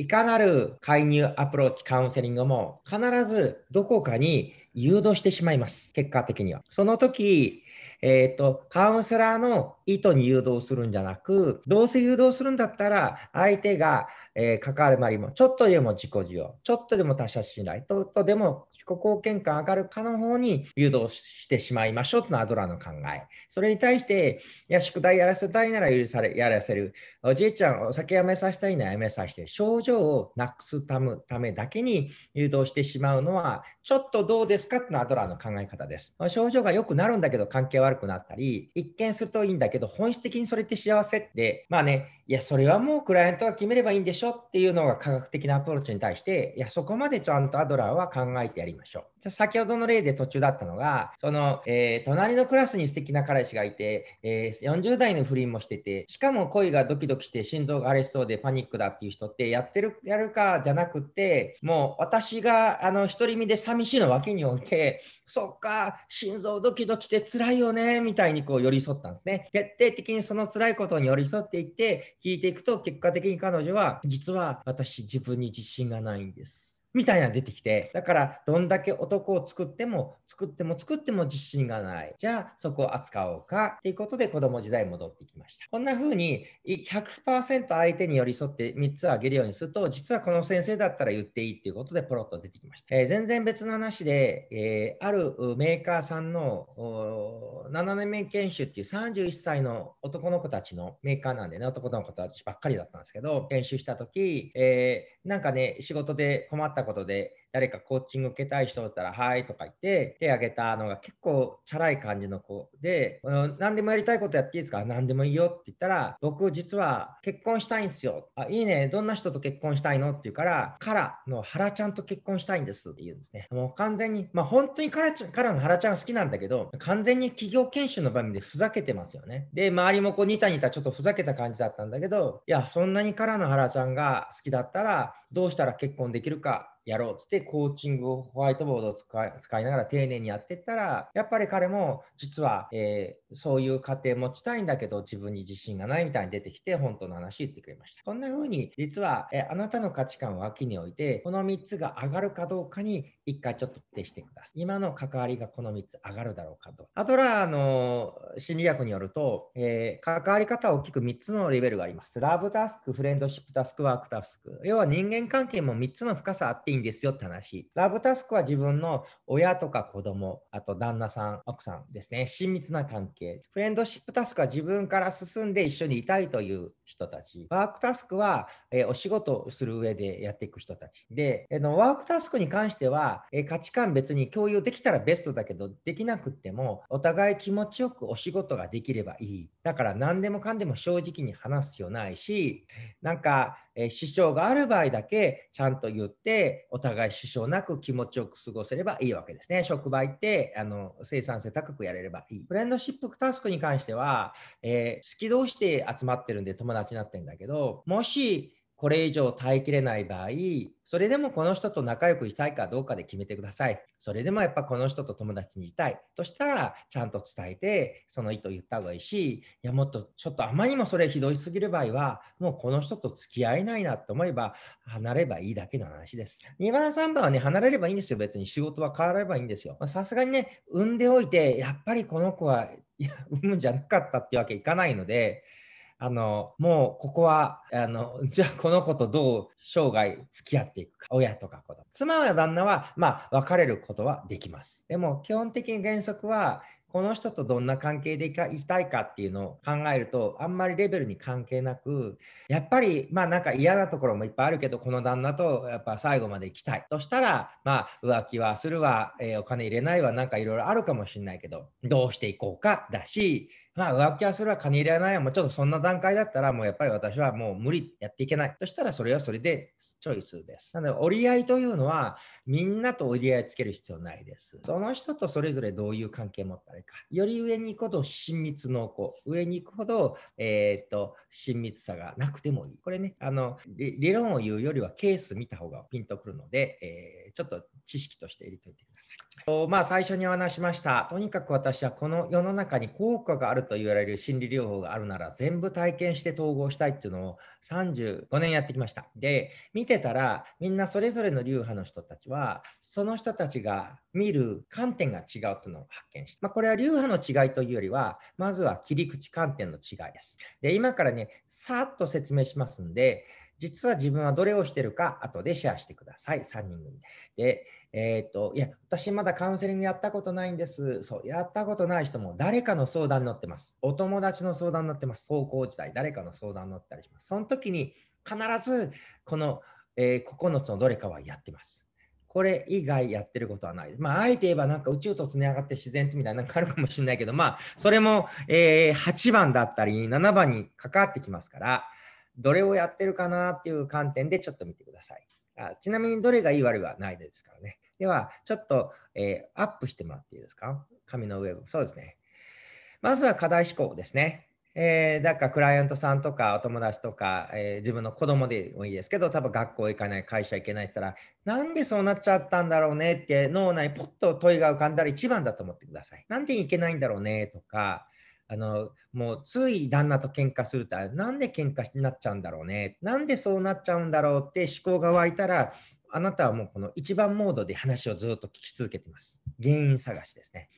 いかなる介入アプローチカウンセリングも必ずどこかに誘導してしまいます。結果的には。その時、えー、と、カウンセラーの意図に誘導するんじゃなく、どうせ誘導するんだったら、相手がえー、関わりもちょっとでも自己需要、ちょっとでも他者信頼、ちょっとでも自己貢献感上がるかの方に誘導してしまいましょうというのアドラーの考え。それに対して、いや、宿題やらせたいなら許され、やらせる。おじいちゃん、お酒やめさせたいならやめさせて、症状をなくすためだけに誘導してしまうのは、ちょっとどうですかというのアドラーの考え方です。症状が良くなるんだけど、関係悪くなったり、一見するといいんだけど、本質的にそれって幸せって、まあね、いや、それはもうクライアントが決めればいいんでしょしょっていうのが科学的なアプローチに対して、いや、そこまでちゃんとアドラーは考えてやりましょう。先ほどの例で途中だったのが、その、えー、隣のクラスに素敵な彼氏がいて、えー、40代の不倫もしてて、しかも恋がドキドキして心臓が荒れしそうでパニックだっていう人って、やってる、やるかじゃなくて、もう私が、あの、独り身で寂しいの脇に置いて、そっか、心臓ドキドキして辛いよね、みたいにこう寄り添ったんですね。徹底的にその辛いことに寄り添っていって、引いていくと、結果的に彼女は実は私自分に自信がないんです。みたいな出てきて、だからどんだけ男を作っても、作っても作っても自信がない。じゃあそこを扱おうかっていうことで子供時代戻ってきました。こんな風に100%相手に寄り添って3つあげるようにすると、実はこの先生だったら言っていいっていうことでポロッと出てきました。えー、全然別の話で、えー、あるメーカーさんの7年目研修っていう31歳の男の子たちのメーカーなんでね、男の子たちばっかりだったんですけど、研修した時、えーなんかね、仕事で困ったことで、誰かコーチング受けたい人だったら、はいとか言って、手挙げたのが結構チャラい感じの子で、何でもやりたいことやっていいですか何でもいいよって言ったら、僕実は結婚したいんですよ。あ、いいね。どんな人と結婚したいのって言うから、カラの原ちゃんと結婚したいんですって言うんですね。もう完全に、まあ本当にカラちゃん、カラの原ちゃんが好きなんだけど、完全に企業研修の場面でふざけてますよね。で、周りもこうニタニタちょっとふざけた感じだったんだけど、いや、そんなにカラの原ちゃんが好きだったら、どうしたら結婚できるかやろうってコーチングをホワイトボードを使いながら丁寧にやってったらやっぱり彼も実は、えー、そういう家庭持ちたいんだけど自分に自信がないみたいに出てきて本当の話言ってくれましたそんな風に実は、えー、あなたの価値観を脇に置いてこの3つが上がるかどうかに一回ちょっと徹してください今の関わりがこの3つ上がるだろうかとアドラーの心理学によると、えー、関わり方は大きく3つのレベルがありますラブタスクフレンドシップタスクワークタスク要は人間関係も3つの深さあっていんですよって話。ラブタスクは自分の親とか子供、あと旦那さん、奥さんですね。親密な関係。フレンドシップタスクは自分から進んで一緒にいたいという人たち。ワークタスクは、えー、お仕事をする上でやっていく人たち。で、えー、のワークタスクに関しては、えー、価値観別に共有できたらベストだけど、できなくっても、お互い気持ちよくお仕事ができればいい。だから何でもかんでも正直に話す必要ないし、なんかえ支障がある場合だけちゃんと言ってお互い支障なく気持ちよく過ごせればいいわけですね職場行ってあの生産性高くやれればいいフレンドシップタスクに関しては、えー、好き同士で集まってるんで友達になってるんだけどもしこれ以上耐えきれない場合、それでもこの人と仲良くしたいかどうかで決めてください。それでもやっぱこの人と友達にいたいとしたら、ちゃんと伝えて、その意図言った方がいいし、いや、もっとちょっとあまりにもそれひどいすぎる場合は、もうこの人と付き合えないなと思えば、離ればいいだけの話です。2番、3番はね、離れればいいんですよ。別に仕事は変わればいいんですよ。さすがにね、産んでおいて、やっぱりこの子は、いや、産むんじゃなかったってわけいかないので、あのもうここはあの じゃあこの子とどう生涯付き合っていくか親とか子供妻や旦那はまあ別れることはできますでも基本的に原則はこの人とどんな関係でいたいかっていうのを考えるとあんまりレベルに関係なくやっぱりまあなんか嫌なところもいっぱいあるけどこの旦那とやっぱ最後まで行きたいとしたらまあ浮気はするわ、えー、お金入れないわなんかいろいろあるかもしれないけどどうしていこうかだしまあ浮気はするは金入れないもうちょっとそんな段階だったらもうやっぱり私はもう無理やっていけない。としたらそれはそれでチョイスです。なので折り合いというのはみんなと折り合いつける必要ないです。その人とそれぞれどういう関係を持ったらいいか。より上に行くほど親密濃厚。上に行くほど、えー、っと、親密さがなくてもいい。これね、あの、理論を言うよりはケース見た方がピンとくるので、えー、ちょっと知識として入れておいてください。まあ最初にお話しました。とにかく私はこの世の中に効果があると言われる心理療法があるなら全部体験して統合したいっていうのを35年やってきました。で、見てたらみんなそれぞれの流派の人たちはその人たちが見る観点が違うというのを発見して、まあ、これは流派の違いというよりはまずは切り口観点の違いです。で、今からね、さーっと説明しますんで、実は自分はどれをしてるか後でシェアしてください。3人組で。えー、っと、いや、私まだカウンセリングやったことないんです。そう、やったことない人も誰かの相談に乗ってます。お友達の相談に乗ってます。高校時代、誰かの相談に乗ったりします。その時に必ずこの、えー、9つのどれかはやってます。これ以外やってることはない。まあ、あえて言えばなんか宇宙とつながって自然ってみたいなのがあるかもしれないけど、まあ、それも、えー、8番だったり7番にかかってきますから、どれをやってるかなっていう観点でちょっと見てください。あちなみにどれがいい悪いはないですからね。では、ちょっと、えー、アップしてもらっていいですか紙の上を。そうですね。まずは課題思考ですね。えー、だからクライアントさんとかお友達とか、えー、自分の子供でもいいですけど多分学校行かない会社行けないって言ったらなんでそうなっちゃったんだろうねって脳内ポッと問いが浮かんだら一番だと思ってください。なんで行けないんだろうねとかあのもうつい旦那と喧嘩するとなんで喧嘩になっちゃうんだろうねなんでそうなっちゃうんだろうって思考が湧いたらあなたはもうこの一番モードで話をずっと聞き続けてます原因探しですね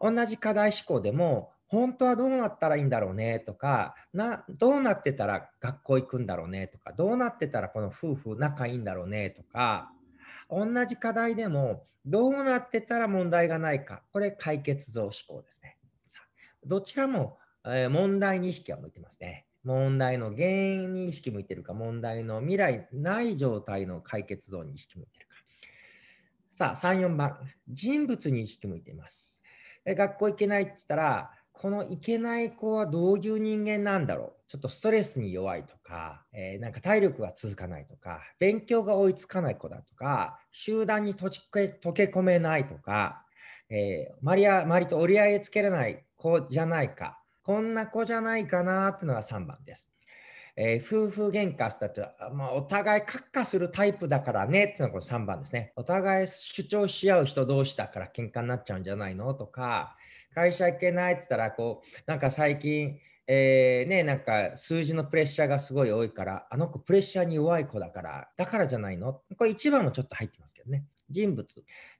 同じ課題思考でも本当はどうなったらいいんだろうねとかなどうなってたら学校行くんだろうねとかどうなってたらこの夫婦仲いいんだろうねとか同じ課題でもどうなってたら問題がないかこれ解決像思考ですねどちらも、え問題に意識は向いてますね。問題の原因に意識向いてるか、問題の未来ない状態の解決像に意識向いてるか。さあ、3、4番。人物に意識向いています。学校行けないって言ったら、このいけない子はどういう人間なんだろうちょっとストレスに弱いとか、えー、なんか体力が続かないとか、勉強が追いつかない子だとか、集団に溶け込めないとか、えー、マリア周りと折り合いつけれない子じゃないか、こんな子じゃないかなっていうのが3番です。えー、夫婦喧嘩したっまあ、お互い閣下するタイプだからねっていうのがこの3番ですね。お互い主張し合う人同士だから喧嘩になっちゃうんじゃないのとか、会社行けないって言ったら、こう、なんか最近、えー、ね、なんか数字のプレッシャーがすごい多いから、あの子プレッシャーに弱い子だから、だからじゃないのこれ1番もちょっと入ってますけどね。人物。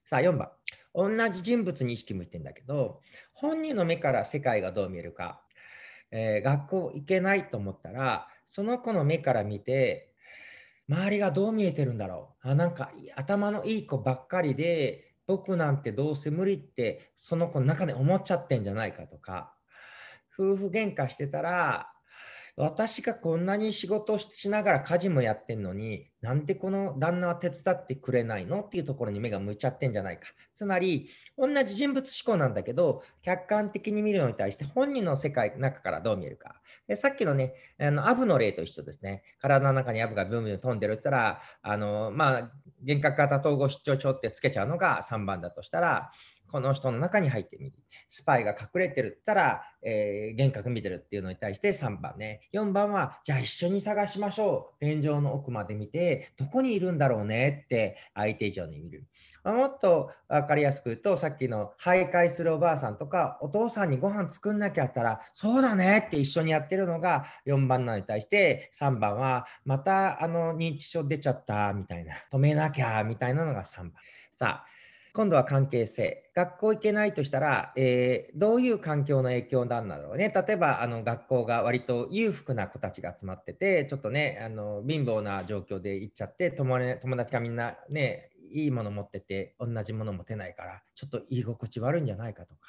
さあ、4番。同じ人物に意識向いてんだけど本人の目から世界がどう見えるか、えー、学校行けないと思ったらその子の目から見て周りがどう見えてるんだろうあなんか頭のいい子ばっかりで僕なんてどうせ無理ってその子の中で思っちゃってんじゃないかとか夫婦喧嘩してたら私がこんなに仕事しながら家事もやってんのに、なんでこの旦那は手伝ってくれないのっていうところに目が向いちゃってんじゃないか。つまり、同じ人物思考なんだけど、客観的に見るのに対して本人の世界の中からどう見えるか。でさっきのね、あのアブの例と一緒ですね。体の中にアブがブーブに飛んでるって言ったら、あの、まあ、幻覚型統合失調症ってつけちゃうのが3番だとしたら、この人の中に入ってみる。スパイが隠れてるったら、えー、幻覚見てるっていうのに対して3番ね。4番は、じゃあ一緒に探しましょう。天井の奥まで見て、どこにいるんだろうねって相手以上に見る。もっと分かりやすく言うと、さっきの徘徊するおばあさんとか、お父さんにご飯作んなきゃったら、そうだねって一緒にやってるのが4番なのに対して、3番は、またあの認知症出ちゃったみたいな、止めなきゃみたいなのが3番。さあ、今度は関係性。学校行けないとしたら、えー、どういう環境の影響なんだろうね。例えば、あの学校が割と裕福な子たちが集まってて、ちょっとね、あの貧乏な状況で行っちゃって、友達がみんなね、いいもの持ってて、同じもの持てないから、ちょっと居心地悪いんじゃないかとか。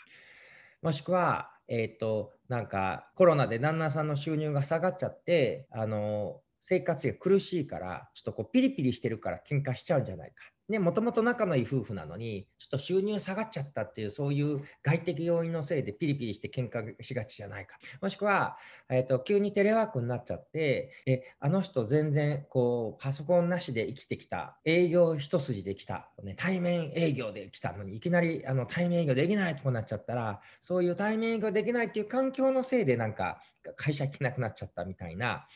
もしくは、えっ、ー、と、なんかコロナで旦那さんの収入が下がっちゃって、あの生活が苦しいから、ちょっとこうピリピリしてるから喧嘩しちゃうんじゃないか。ね、もともと仲のいい夫婦なのに、ちょっと収入下がっちゃったっていう、そういう外的要因のせいでピリピリして喧嘩しがちじゃないか。もしくは、えっ、ー、と、急にテレワークになっちゃって、え、あの人全然、こう、パソコンなしで生きてきた、営業一筋できた、ね、対面営業できたのに、いきなり、あの、対面営業できないとこなっちゃったら、そういう対面営業できないっていう環境のせいで、なんか、会社来なくなっちゃったみたいな、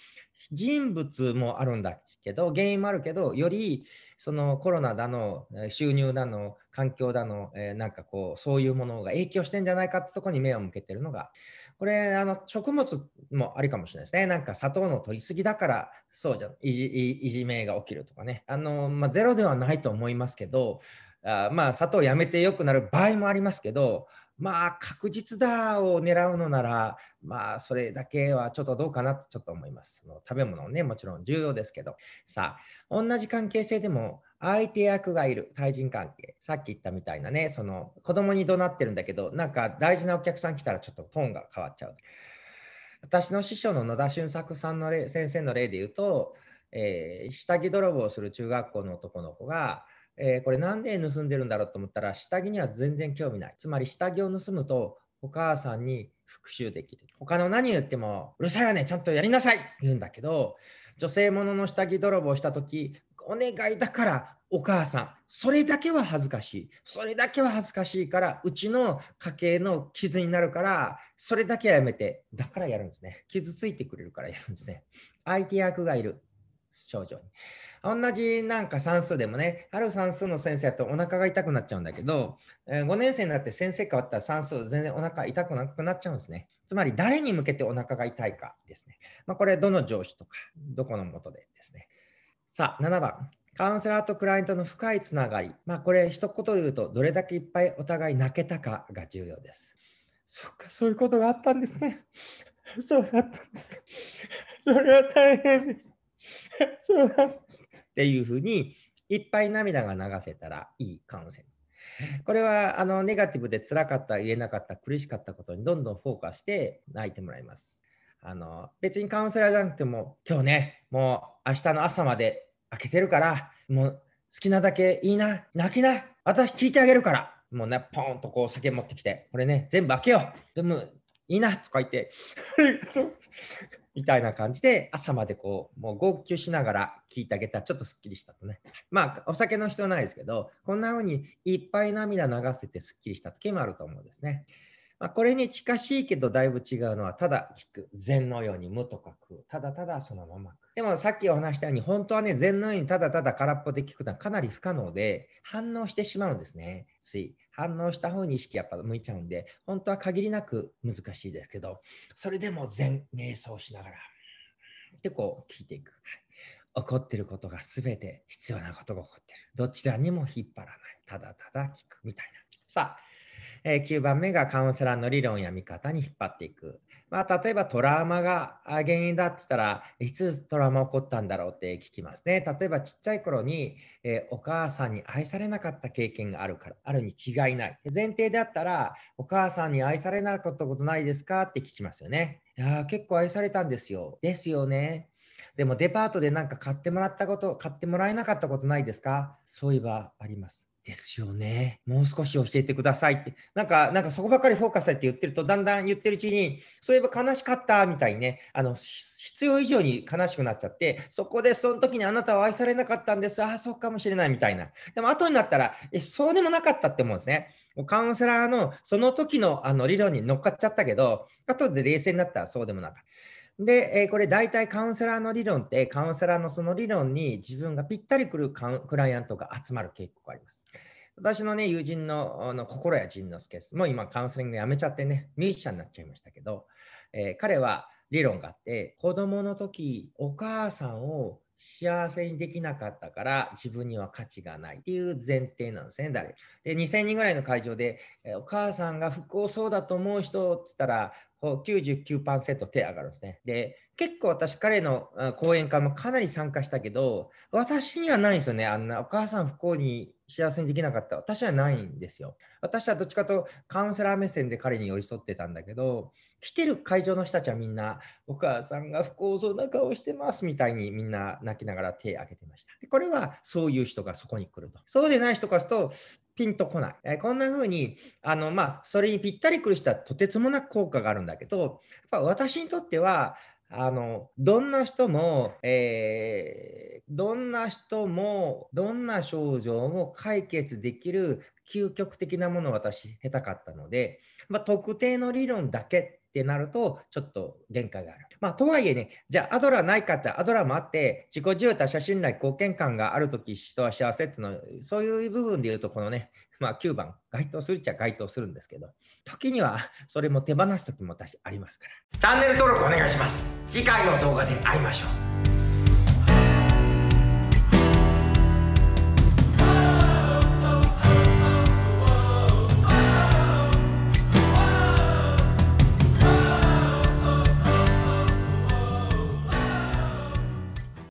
人物もあるんだけど原因もあるけどよりそのコロナだの収入だの環境だの、えー、なんかこうそういうものが影響してんじゃないかってとこに目を向けてるのがこれあの食物もありかもしれないですねなんか砂糖の取りすぎだからそうじゃいじいじめが起きるとかねあの、まあ、ゼロではないと思いますけどあまあ砂糖やめてよくなる場合もありますけどまあ確実だを狙うのなら、まあそれだけはちょっとどうかなとちょっと思います。その食べ物ね、もちろん重要ですけど、さあ、同じ関係性でも相手役がいる対人関係、さっき言ったみたいなね、その子供に怒鳴ってるんだけど、なんか大事なお客さん来たらちょっとトーンが変わっちゃう。私の師匠の野田俊作さんの例先生の例で言うと、えー、下着泥棒をする中学校の男の子が、えー、これなんで盗んでるんだろうと思ったら、下着には全然興味ない。つまり下着を盗むと、お母さんに復讐できる。他の何言っても、うるさいわね、ちゃんとやりなさいって言うんだけど、女性ものの下着泥棒した時、お願いだからお母さん、それだけは恥ずかしい。それだけは恥ずかしいから、うちの家計の傷になるから、それだけはやめて。だからやるんですね。傷ついてくれるからやるんですね。相手役がいる。症状に。同じなんか算数でもね、ある算数の先生だとお腹が痛くなっちゃうんだけど、5年生になって先生変わったら算数全然お腹痛くなくなっちゃうんですね。つまり誰に向けてお腹が痛いかですね。まあ、これどの上司とか、どこのもとでですね。さあ、7番。カウンセラーとクライアントの深いつながり。まあ、これ一言で言うと、どれだけいっぱいお互い泣けたかが重要です。そっか、そういうことがあったんですね。そうだったんです。それは大変でした。そうっていうふうに、いっぱい涙が流せたらいいカウンセリング。これはあのネガティブで辛かった、言えなかった、苦しかったことにどんどんフォーカスして泣いてもらいます。あの別にカウンセラーじゃなくても、今日ね、もう明日の朝まで開けてるから、もう好きなだけいいな、泣きな、私聞いてあげるから、もうね、ポンとこう酒持ってきて、これね、全部開けよう。でもいいなとか言って、みたいな感じで、朝までこう、もう号泣しながら聞いてあげたら、ちょっとすっきりしたとね。まあ、お酒の必要ないですけど、こんな風にいっぱい涙流せてすっきりした時もあると思うんですね。まあ、これに近しいけどだいぶ違うのはただ聞く禅のように無と書くただただそのままでもさっきお話したように本当はね禅のようにただただ空っぽで聞くのはかなり不可能で反応してしまうんですねつい反応した方に意識やっぱ向いちゃうんで、本当は限りなく難しいですけど、それでも全瞑想しながら、ってこう聞いていく。はい、ってることが全て必要なことが起こってる。どちらにも引っ張らない。ただただ聞くみたいな。さあ、えー、9番目がカウンセラーの理論や見方に引っ張っていく。まあ、例えばトラウマが原因だって言ったら、いつトラウマ起こったんだろうって聞きますね。例えばちっちゃい頃に、えー、お母さんに愛されなかった経験があるから、あるに違いない。前提であったら、お母さんに愛されなかったことないですかって聞きますよね。いや結構愛されたんですよ。ですよね。でもデパートで何か買ってもらったこと、買ってもらえなかったことないですかそういえばあります。ですよね。もう少し教えてくださいって。なんか、なんかそこばっかりフォーカスされて言ってると、だんだん言ってるうちに、そういえば悲しかったみたいにね、あの、必要以上に悲しくなっちゃって、そこでその時にあなたは愛されなかったんです。ああ、そうかもしれないみたいな。でも後になったら、え、そうでもなかったって思うんですね。カウンセラーのその時のあの理論に乗っかっちゃったけど、後で冷静になったらそうでもなかった。で、えこれ大体カウンセラーの理論って、カウンセラーのその理論に自分がぴったりくるクライアントが集まる傾向があります。私のね、友人のあの心谷仁之助です。もう今カウンセリングやめちゃってね、ミュージシャンになっちゃいましたけど、えー、彼は理論があって、子供の時、お母さんを幸せにできなかったから自分には価値がないっていう前提なんですね、誰。で、2000人ぐらいの会場で、えお母さんが不幸そうだと思う人って言ったら、99%手上がるんですね。で、結構私、彼の講演会もかなり参加したけど、私にはないんですよね。あんなお母さん不幸に幸せにできなかった私はないんですよ。私はどっちかとカウンセラー目線で彼に寄り添ってたんだけど来てる会場の人たちはみんなお母さんが不幸そうな顔してますみたいにみんな泣きながら手を挙げてました。でこれはそういう人がそこに来ると。そうでない人からするとピンとこない。えこんな風にあのまあそれにぴったりくる人はとてつもなく効果があるんだけどやっぱ私にとってはあのどんな人も、えー、どんな人もどんな症状も解決できる究極的なものを私下手かったので、まあ、特定の理論だけってなると、ちょっと限界がある。まあ、とはいえね、じゃあアドラーないかってアドラーもあって、自己由、た者信頼貢献感があるとき人は幸せっていうのは、そういう部分で言うと、このね、まあ、9番、該当するっちゃ該当するんですけど、時にはそれも手放す時も私ありますから。チャンネル登録お願いします。次回の動画で会いましょう。